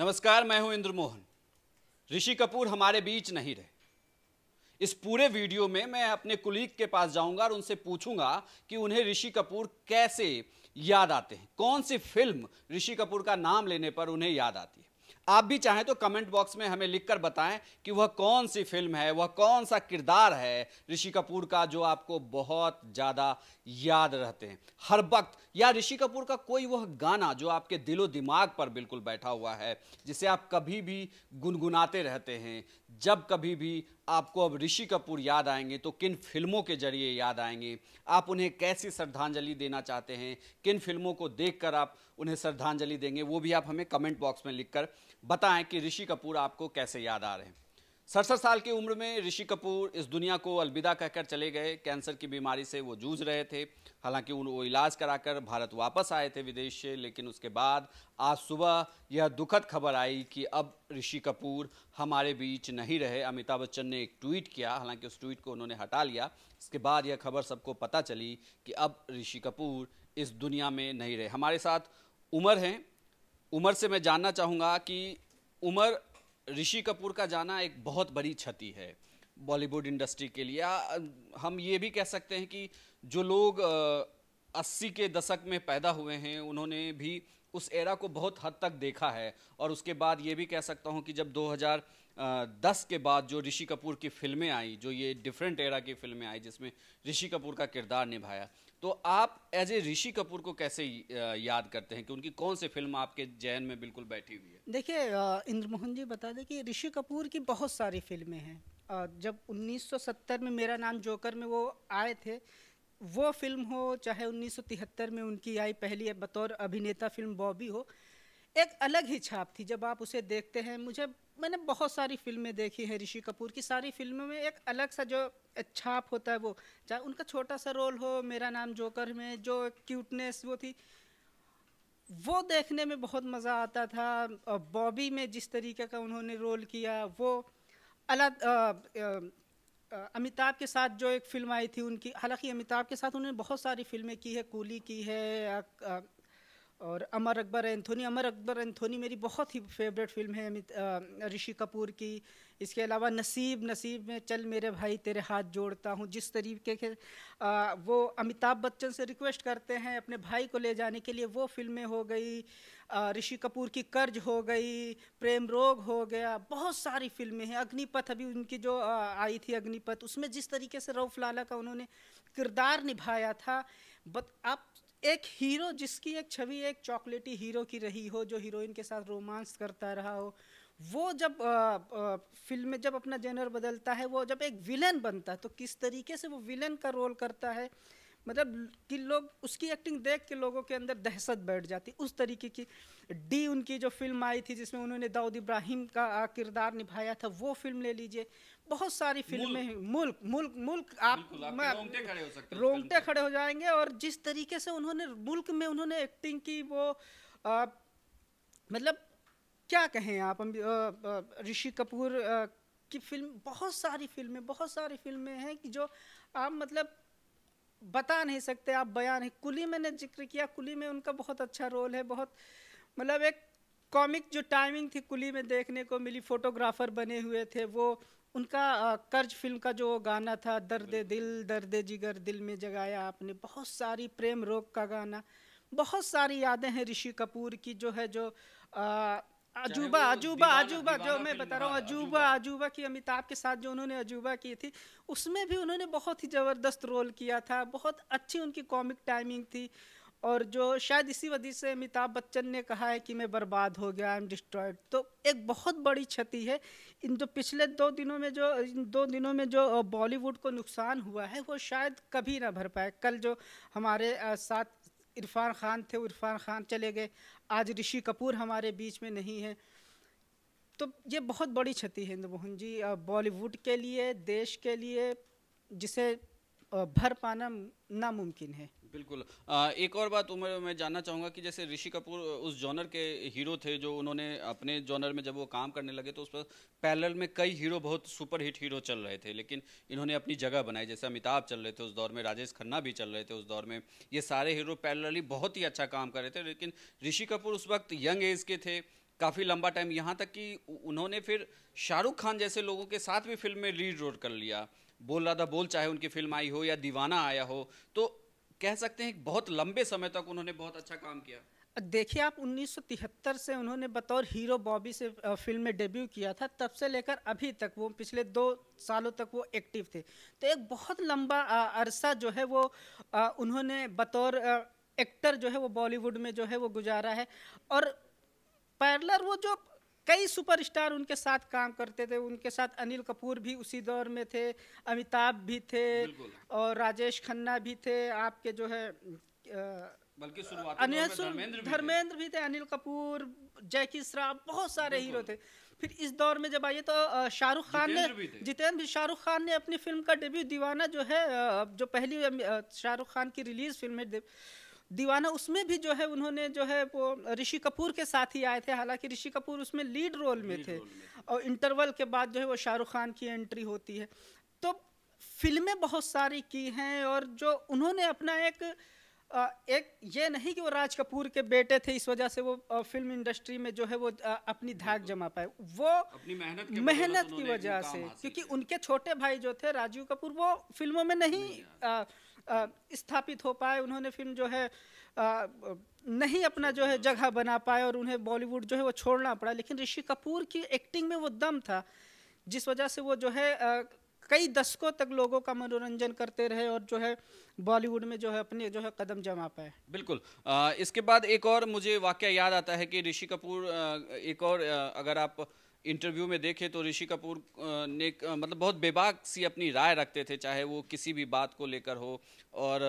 नमस्कार मैं हूं इंद्र मोहन ऋषि कपूर हमारे बीच नहीं रहे इस पूरे वीडियो में मैं अपने कुलीग के पास जाऊंगा और उनसे पूछूंगा कि उन्हें ऋषि कपूर कैसे याद आते हैं कौन सी फिल्म ऋषि कपूर का नाम लेने पर उन्हें याद आती है आप भी चाहें तो कमेंट बॉक्स में हमें लिखकर बताएं कि वह कौन सी फिल्म है वह कौन सा किरदार है ऋषि कपूर का जो आपको बहुत ज़्यादा याद रहते हैं हर वक्त या ऋषि कपूर का कोई वह गाना जो आपके दिलो दिमाग पर बिल्कुल बैठा हुआ है जिसे आप कभी भी गुनगुनाते रहते हैं जब कभी भी आपको अब ऋषि कपूर याद आएंगे तो किन फिल्मों के जरिए याद आएंगे आप उन्हें कैसी श्रद्धांजलि देना चाहते हैं किन फिल्मों को देखकर आप उन्हें श्रद्धांजलि देंगे वो भी आप हमें कमेंट बॉक्स में लिखकर बताएं कि ऋषि कपूर आपको कैसे याद आ रहे हैं सड़सठ साल की उम्र में ऋषि कपूर इस दुनिया को अलविदा कहकर चले गए कैंसर की बीमारी से वो जूझ रहे थे हालांकि उन वो इलाज कराकर भारत वापस आए थे विदेश से लेकिन उसके बाद आज सुबह यह दुखद खबर आई कि अब ऋषि कपूर हमारे बीच नहीं रहे अमिताभ बच्चन ने एक ट्वीट किया हालांकि उस ट्वीट को उन्होंने हटा लिया इसके बाद यह खबर सबको पता चली कि अब ऋषि कपूर इस दुनिया में नहीं रहे हमारे साथ उमर हैं उमर से मैं जानना चाहूँगा कि उमर ऋषि कपूर का जाना एक बहुत बड़ी क्षति है बॉलीवुड इंडस्ट्री के लिए हम ये भी कह सकते हैं कि जो लोग अस्सी के दशक में पैदा हुए हैं उन्होंने भी उस एरा को बहुत हद तक देखा है और उसके बाद ये भी कह सकता हूँ कि जब 2010 के बाद जो ऋषि कपूर की फिल्में आई जो ये डिफरेंट एरा की फिल्में आई जिसमें ऋषि कपूर का किरदार निभाया तो आप एज ए ऋषि कपूर को कैसे याद करते हैं कि उनकी कौन सी फिल्म आपके जहन में बिल्कुल बैठी हुई है देखिए इंद्रमोहन जी बता दें कि ऋषि कपूर की बहुत सारी फिल्में हैं जब 1970 में मेरा नाम जोकर में वो आए थे वो फिल्म हो चाहे 1973 में उनकी आई पहली बतौर अभिनेता फिल्म बॉबी हो एक अलग ही छाप थी जब आप उसे देखते हैं मुझे मैंने बहुत सारी फिल्में देखी हैं ऋषि कपूर की सारी फिल्मों में एक अलग सा जो छाप होता है वो चाहे उनका छोटा सा रोल हो मेरा नाम जोकर में जो क्यूटनेस वो थी वो देखने में बहुत मज़ा आता था और बॉबी में जिस तरीके का उन्होंने रोल किया वो अलग अमिताभ के साथ जो एक फ़िल्म आई थी उनकी हालांकि अमिताभ के साथ उन्होंने बहुत सारी फिल्में की है कूली की है आ, आ, और अमर अकबर एंथोनी अमर अकबर एंथोनी मेरी बहुत ही फेवरेट फिल्म है अमित ऋषि कपूर की इसके अलावा नसीब नसीब में चल मेरे भाई तेरे हाथ जोड़ता हूँ जिस तरीके के आ, वो अमिताभ बच्चन से रिक्वेस्ट करते हैं अपने भाई को ले जाने के लिए वो फिल्में हो गई ऋषि कपूर की कर्ज हो गई प्रेम रोग हो गया बहुत सारी फिल्में हैं अग्निपथ अभी उनकी जो आई थी अग्निपथ उसमें जिस तरीके से रऊफ लाला का उन्होंने किरदार निभाया था बट आप एक हीरो जिसकी एक छवि एक चॉकलेटी हीरो की रही हो जो हीरोइन के साथ रोमांस करता रहा हो वो जब आ, आ, फिल्म में जब अपना जेनर बदलता है वो जब एक विलेन बनता है तो किस तरीके से वो विलेन का रोल करता है मतलब कि लोग उसकी एक्टिंग देख के लोगों के अंदर दहशत बैठ जाती उस तरीके की डी उनकी जो फिल्म आई थी जिसमें उन्होंने दाऊद इब्राहिम का किरदार निभाया था वो फिल्म ले लीजिए बहुत सारी फिल्में मुल्क मुल्क मुल्क, मुल्क आप, रोंगटे खड़े हो सकते रोंगटे खड़े हो जाएंगे और जिस तरीके से उन्होंने मुल्क में उन्होंने एक्टिंग की वो मतलब क्या कहें आप ऋषि कपूर की फिल्म बहुत सारी फिल्में बहुत सारी फिल्में हैं कि जो आप मतलब बता नहीं सकते आप बयान है कुली मैंने जिक्र किया कुली में उनका बहुत अच्छा रोल है बहुत मतलब एक कॉमिक जो टाइमिंग थी कुली में देखने को मिली फोटोग्राफर बने हुए थे वो उनका कर्ज फिल्म का जो गाना था दर्द दिल दर्द जिगर दिल में जगाया आपने बहुत सारी प्रेम रोग का गाना बहुत सारी यादें हैं ऋषि कपूर की जो है जो अजूबा अजूबा अजूबा जो मैं बता रहा हूँ अजूबा अजूबा की अमिताभ के साथ जो उन्होंने अजूबा की थी उसमें भी उन्होंने बहुत ही ज़बरदस्त रोल किया था बहुत अच्छी उनकी कॉमिक टाइमिंग थी और जो शायद इसी वजह से अमिताभ बच्चन ने कहा है कि मैं बर्बाद हो गया आई एम डिस्ट्रॉयड तो एक बहुत बड़ी क्षति है इन जो पिछले दो दिनों में जो इन दो दिनों में जो बॉलीवुड को नुकसान हुआ है वो शायद कभी ना भर पाए कल जो हमारे साथ इरफान खान थे इरफान खान चले गए आज ऋषि कपूर हमारे बीच में नहीं है तो ये बहुत बड़ी क्षति है इंदु मोहन जी बॉलीवुड के लिए देश के लिए जिसे भर पाना नामुमकिन है बिल्कुल आ, एक और बात उम्र मैं जानना चाहूँगा कि जैसे ऋषि कपूर उस जॉनर के हीरो थे जो उन्होंने अपने जॉनर में जब वो काम करने लगे तो उस पर पैरल में कई हीरो बहुत सुपर हिट हीरो चल रहे थे लेकिन इन्होंने अपनी जगह बनाई जैसे अमिताभ चल रहे थे उस दौर में राजेश खन्ना भी चल रहे थे उस दौर में ये सारे हीरो पैरेलली बहुत ही अच्छा काम कर रहे थे लेकिन ऋषि कपूर उस वक्त यंग एज के थे काफ़ी लंबा टाइम यहाँ तक कि उन्होंने फिर शाहरुख खान जैसे लोगों के साथ भी फिल्म में लीड रोल कर लिया बोल रहा था बोल चाहे उनकी फिल्म आई हो या दीवाना आया हो तो कह सकते हैं बहुत लंबे समय तक उन्होंने बहुत अच्छा काम किया देखिए आप 1973 से उन्होंने बतौर हीरो बॉबी से फिल्म में डेब्यू किया था तब से लेकर अभी तक वो पिछले दो सालों तक वो एक्टिव थे तो एक बहुत लंबा अरसा जो है वो उन्होंने बतौर एक्टर जो है वो बॉलीवुड में जो है वो गुजारा है और पैरलर वो जो कई सुपरस्टार उनके साथ काम करते थे उनके साथ अनिल कपूर भी उसी दौर में थे अमिताभ भी थे और राजेश खन्ना भी थे आपके जो है बल्कि अनिल धर्मेंद्र भी थे अनिल कपूर जैकी श्राफ बहुत सारे हीरो थे फिर इस दौर में जब आइए तो शाहरुख खान ने जितेंद्र शाहरुख खान ने अपनी फिल्म का डेब्यू दीवाना जो है जो पहली शाहरुख खान की रिलीज फिल्म है दीवाना उसमें भी जो है उन्होंने जो है वो ऋषि कपूर के साथ ही आए थे हालांकि ऋषि कपूर उसमें लीड रोल में थे और इंटरवल के बाद जो है वो शाहरुख खान की एंट्री होती है तो फिल्में बहुत सारी की हैं और जो उन्होंने अपना एक एक ये नहीं कि वो राज कपूर के बेटे थे इस वजह से वो फिल्म इंडस्ट्री में जो है वो अपनी धाक जमा पाए वो अपनी मेहनत मेहनत की वजह से क्योंकि उनके छोटे भाई जो थे राजीव कपूर वो फिल्मों में नहीं, नहीं स्थापित हो पाए उन्होंने फिल्म जो है आ, नहीं अपना जो है जगह बना पाए और उन्हें बॉलीवुड जो है वो छोड़ना पड़ा लेकिन ऋषि कपूर की एक्टिंग में वो दम था जिस वजह से वो जो है आ, कई दशकों तक लोगों का मनोरंजन करते रहे और जो है बॉलीवुड में जो है अपने जो है कदम जमा पाए बिल्कुल आ, इसके बाद एक और मुझे वाक्य याद आता है कि ऋषि कपूर एक और अगर आप इंटरव्यू में देखें तो ऋषि कपूर ने मतलब बहुत बेबाक सी अपनी राय रखते थे चाहे वो किसी भी बात को लेकर हो और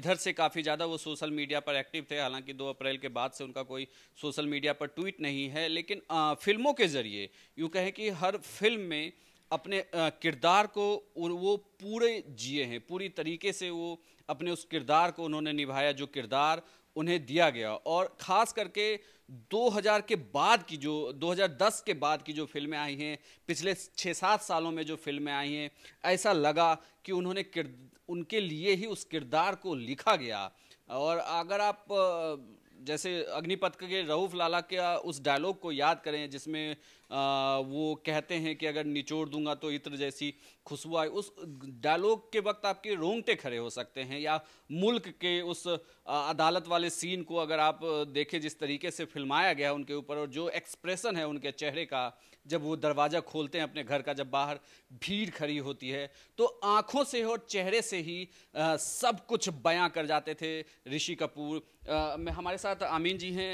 इधर से काफ़ी ज़्यादा वो सोशल मीडिया पर एक्टिव थे हालांकि 2 अप्रैल के बाद से उनका कोई सोशल मीडिया पर ट्वीट नहीं है लेकिन फिल्मों के ज़रिए यूँ कहें कि हर फिल्म में अपने किरदार को वो पूरे जिए हैं पूरी तरीके से वो अपने उस किरदार को उन्होंने निभाया जो किरदार उन्हें दिया गया और ख़ास करके 2000 के बाद की जो 2010 के बाद की जो फिल्में आई हैं पिछले छः सात सालों में जो फिल्में आई हैं ऐसा लगा कि उन्होंने उनके लिए ही उस किरदार को लिखा गया और अगर आप जैसे अग्निपथ के रऊफ लाला के उस डायलॉग को याद करें जिसमें वो कहते हैं कि अगर निचोड़ दूंगा तो इत्र जैसी खुशबू आई उस डायलॉग के वक्त आपके रोंगटे खड़े हो सकते हैं या मुल्क के उस अदालत वाले सीन को अगर आप देखें जिस तरीके से फिल्माया गया उनके ऊपर और जो एक्सप्रेशन है उनके चेहरे का जब वो दरवाज़ा खोलते हैं अपने घर का जब बाहर भीड़ खड़ी होती है तो आँखों से और चेहरे से ही आ, सब कुछ बयां कर जाते थे ऋषि कपूर मैं हमारे साथ अमीन जी हैं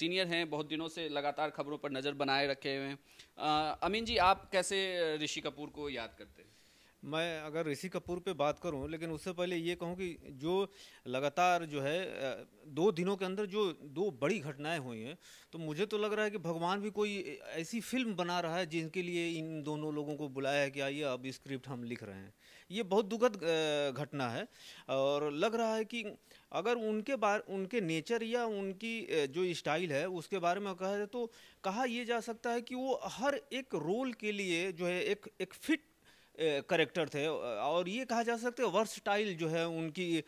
सीनियर हैं बहुत दिनों से लगातार खबरों पर नज़र बनाए रखे हुए हैं अमीन जी आप कैसे ऋषि कपूर को याद करते हैं मैं अगर ऋषि कपूर पे बात करूं लेकिन उससे पहले ये कहूं कि जो लगातार जो है दो दिनों के अंदर जो दो बड़ी घटनाएं हुई हैं तो मुझे तो लग रहा है कि भगवान भी कोई ऐसी फिल्म बना रहा है जिनके लिए इन दोनों लोगों को बुलाया है कि आइए अब स्क्रिप्ट हम लिख रहे हैं ये बहुत दुखद घटना है और लग रहा है कि अगर उनके बार उनके नेचर या उनकी जो स्टाइल है उसके बारे में कहा जाए तो कहा यह जा सकता है कि वो हर एक रोल के लिए जो है एक एक फिट करेक्टर थे और ये कहा जा सकता वर्स वर्सटाइल जो है उनकी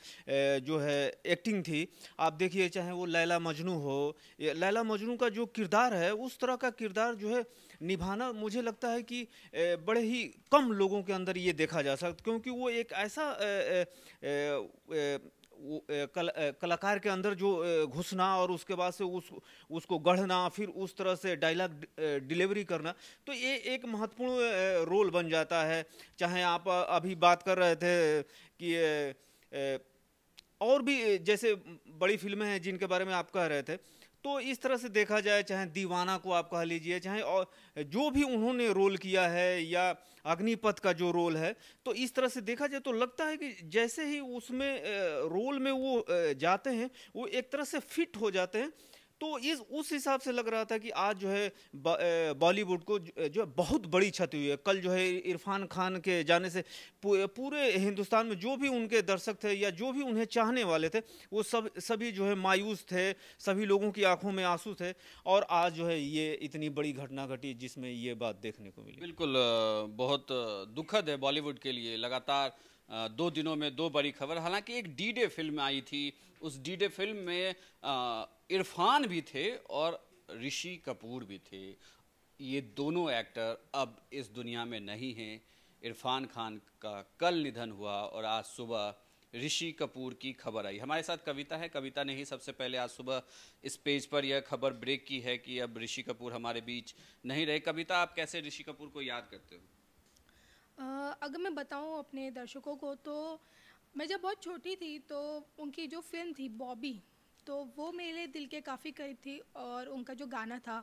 जो है एक्टिंग थी आप देखिए चाहे वो लैला मजनू हो लैला मजनू का जो किरदार है उस तरह का किरदार जो है निभाना मुझे लगता है कि बड़े ही कम लोगों के अंदर ये देखा जा सकता क्योंकि वो एक ऐसा कल, कलाकार के अंदर जो घुसना और उसके बाद से उस उसको गढ़ना फिर उस तरह से डायलॉग डिलीवरी करना तो ये एक महत्वपूर्ण रोल बन जाता है चाहे आप अभी बात कर रहे थे कि और भी जैसे बड़ी फिल्में हैं जिनके बारे में आप कह रहे थे तो इस तरह से देखा जाए चाहे दीवाना को आप कह लीजिए चाहे और जो भी उन्होंने रोल किया है या अग्निपथ का जो रोल है तो इस तरह से देखा जाए तो लगता है कि जैसे ही उसमें रोल में वो जाते हैं वो एक तरह से फिट हो जाते हैं तो इस उस हिसाब से लग रहा था कि आज जो है बॉलीवुड को जो है बहुत बड़ी क्षति हुई है कल जो है इरफान खान के जाने से पूरे हिंदुस्तान में जो भी उनके दर्शक थे या जो भी उन्हें चाहने वाले थे वो सब सभी जो है मायूस थे सभी लोगों की आंखों में आंसू थे और आज जो है ये इतनी बड़ी घटना घटी जिसमें ये बात देखने को मिली बिल्कुल बहुत दुखद है बॉलीवुड के लिए लगातार दो दिनों में दो बड़ी खबर हालांकि एक डी डे फिल्म आई थी उस डी डे फिल्म में इरफान भी थे और ऋषि कपूर भी थे ये दोनों एक्टर अब इस दुनिया में नहीं हैं इरफान खान का कल निधन हुआ और आज सुबह ऋषि कपूर की खबर आई हमारे साथ कविता है कविता ने ही सबसे पहले आज सुबह इस पेज पर यह खबर ब्रेक की है कि अब ऋषि कपूर हमारे बीच नहीं रहे कविता आप कैसे ऋषि कपूर को याद करते हो अगर मैं बताऊँ अपने दर्शकों को तो मैं जब बहुत छोटी थी तो उनकी जो फिल्म थी बॉबी तो वो मेरे दिल के काफ़ी करीब थी और उनका जो गाना था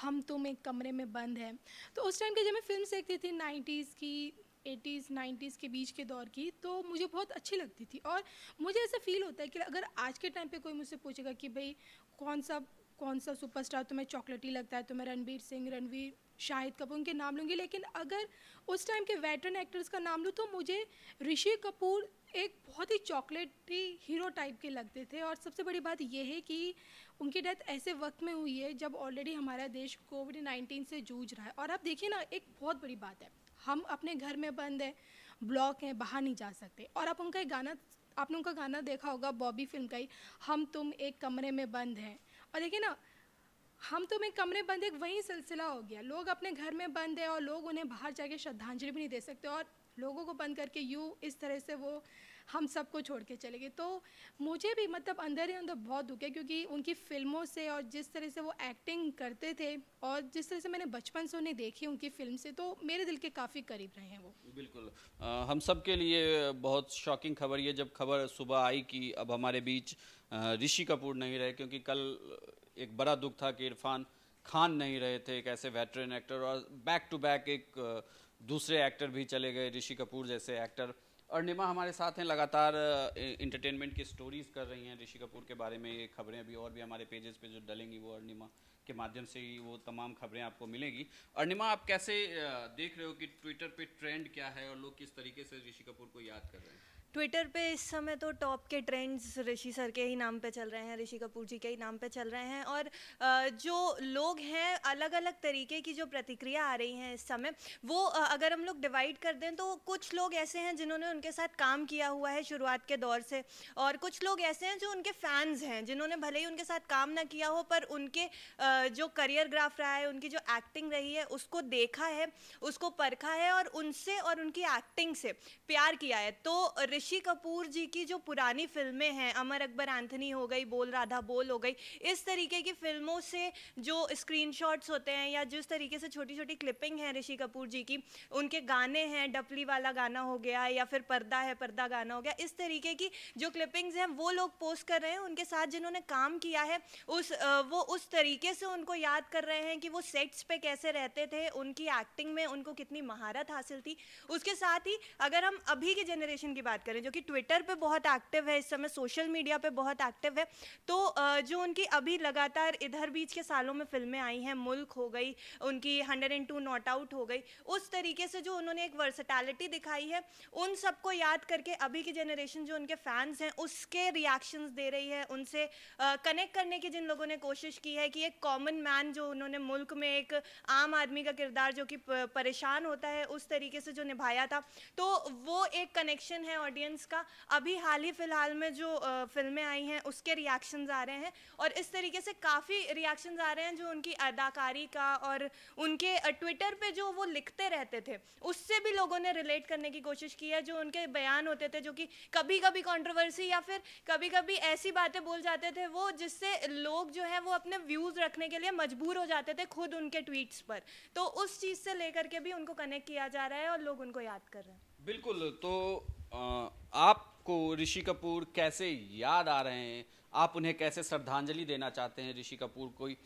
हम तुम एक कमरे में बंद है तो उस टाइम की जब मैं फिल्म देखती थी नाइन्टीज़ की एटीज़ नाइन्टीज़ के बीच के दौर की तो मुझे बहुत अच्छी लगती थी और मुझे ऐसा फील होता है कि अगर आज के टाइम पे कोई मुझसे पूछेगा कि भाई कौन सा कौन सा सुपरस्टार तुम्हें चॉकलेटी लगता है तुम्हें तो रणबीर सिंह रणवीर शाहिद कपूर उनके नाम लूँगी लेकिन अगर उस टाइम के वेटरन एक्टर्स का नाम लूँ तो मुझे ऋषि कपूर एक बहुत ही चॉकलेटी हीरो टाइप के लगते थे और सबसे बड़ी बात यह है कि उनकी डेथ ऐसे वक्त में हुई है जब ऑलरेडी हमारा देश कोविड नाइन्टीन से जूझ रहा है और आप देखिए ना एक बहुत बड़ी बात है हम अपने घर में बंद हैं ब्लॉक हैं बाहर नहीं जा सकते और आप उनका एक गाना आपने उनका गाना देखा होगा बॉबी फिल्म का ही हम तुम एक कमरे में बंद हैं और देखिए ना हम तो में कमरे बंद एक वही सिलसिला हो गया लोग अपने घर में बंद है और लोग उन्हें बाहर जाके श्रद्धांजलि भी नहीं दे सकते और लोगों को बंद करके यू इस तरह से वो हम सबको छोड़ के चले गए तो मुझे भी मतलब अंदर ही अंदर बहुत दुख है क्योंकि उनकी फिल्मों से और जिस तरह से वो एक्टिंग करते थे और जिस तरह से मैंने बचपन से उन्हें देखी उनकी फिल्म से तो मेरे दिल के काफ़ी करीब रहे हैं वो बिल्कुल आ, हम सब के लिए बहुत शॉकिंग खबर ये जब खबर सुबह आई कि अब हमारे बीच ऋषि कपूर नहीं रहे क्योंकि कल एक बड़ा दुख था कि इरफान खान नहीं रहे थे एक ऐसे वेटरन एक्टर और बैक टू बैक एक दूसरे एक्टर भी चले गए ऋषि कपूर जैसे एक्टर अर्णिमा हमारे साथ हैं लगातार इंटरटेनमेंट की स्टोरीज कर रही हैं ऋषि कपूर के बारे में ये खबरें अभी और भी हमारे पेजेस पे जो डलेंगी वो अर्णिमा के माध्यम से ही वो तमाम खबरें आपको मिलेंगी अर्णिमा आप कैसे देख रहे हो कि ट्विटर पे ट्रेंड क्या है और लोग किस तरीके से ऋषि कपूर को याद कर रहे हैं ट्विटर पे इस समय तो टॉप के ट्रेंड्स ऋषि सर के ही नाम पे चल रहे हैं ऋषि कपूर जी के ही नाम पे चल रहे हैं और जो लोग हैं अलग अलग तरीके की जो प्रतिक्रिया आ रही हैं इस समय वो अगर हम लोग डिवाइड कर दें तो कुछ लोग ऐसे हैं जिन्होंने उनके साथ काम किया हुआ है शुरुआत के दौर से और कुछ लोग ऐसे हैं जो उनके फैंस हैं जिन्होंने भले ही उनके साथ काम ना किया हो पर उनके जो करियर ग्राफ रहा है उनकी जो एक्टिंग रही है उसको देखा है उसको परखा है और उनसे और उनकी एक्टिंग से प्यार किया है तो ऋषि ऋषि कपूर जी की जो पुरानी फिल्में हैं अमर अकबर एंथनी हो गई बोल राधा बोल हो गई इस तरीके की फिल्मों से जो स्क्रीनशॉट्स होते हैं या जिस तरीके से छोटी छोटी क्लिपिंग हैं ऋषि कपूर जी की उनके गाने हैं डपली वाला गाना हो गया या फिर पर्दा है पर्दा गाना हो गया इस तरीके की जो क्लिपिंग्स हैं वो लोग पोस्ट कर रहे हैं उनके साथ जिन्होंने काम किया है उस वो उस तरीके से उनको याद कर रहे हैं कि वो सेट्स पे कैसे रहते थे उनकी एक्टिंग में उनको कितनी महारत हासिल थी उसके साथ ही अगर हम अभी की जनरेशन की बात करें करें जो कि ट्विटर पे बहुत एक्टिव है इस समय सोशल मीडिया पे बहुत एक्टिव है तो जो उनकी अभी लगातार इधर बीच के सालों में फिल्में आई हैं मुल्क हो गई उनकी hundred and two not out हो गई उस तरीके से जो उन्होंने एक वर्सटैलिटी दिखाई है उन सबको याद करके अभी की जनरेशन जो उनके फैंस हैं उसके रिएक्शंस दे रही है उनसे कनेक्ट करने की जिन लोगों ने कोशिश की है कि एक कॉमन मैन जो उन्होंने मुल्क में एक आम आदमी का किरदार जो कि परेशान होता है उस तरीके से जो निभाया था तो वो एक कनेक्शन है ऑडियंस ऑडियंस का अभी हाल ही फ़िलहाल में जो फिल्में आई हैं उसके रिएक्शंस आ रहे हैं और इस तरीके से काफ़ी रिएक्शंस आ रहे हैं जो उनकी अदाकारी का और उनके ट्विटर पे जो वो लिखते रहते थे उससे भी लोगों ने रिलेट करने की कोशिश की है जो उनके बयान होते थे जो कि कभी कभी कॉन्ट्रोवर्सी या फिर कभी कभी ऐसी बातें बोल जाते थे वो जिससे लोग जो है वो अपने व्यूज़ रखने के लिए मजबूर हो जाते थे खुद उनके ट्वीट्स पर तो उस चीज़ से लेकर के भी उनको कनेक्ट किया जा रहा है और लोग उनको याद कर रहे हैं बिल्कुल तो आपको ऋषि कपूर कैसे याद आ रहे हैं आप उन्हें कैसे श्रद्धांजलि देना चाहते हैं ऋषि कपूर कोई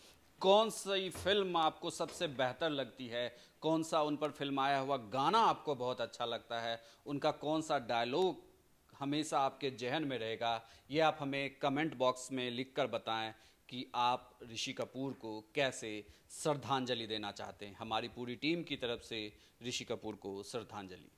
कौन सी फिल्म आपको सबसे बेहतर लगती है कौन सा उन पर फिल्म आया हुआ गाना आपको बहुत अच्छा लगता है उनका कौन सा डायलॉग हमेशा आपके जहन में रहेगा ये आप हमें कमेंट बॉक्स में लिखकर बताएं कि आप ऋषि कपूर को कैसे श्रद्धांजलि देना चाहते हैं हमारी पूरी टीम की तरफ से ऋषि कपूर को श्रद्धांजलि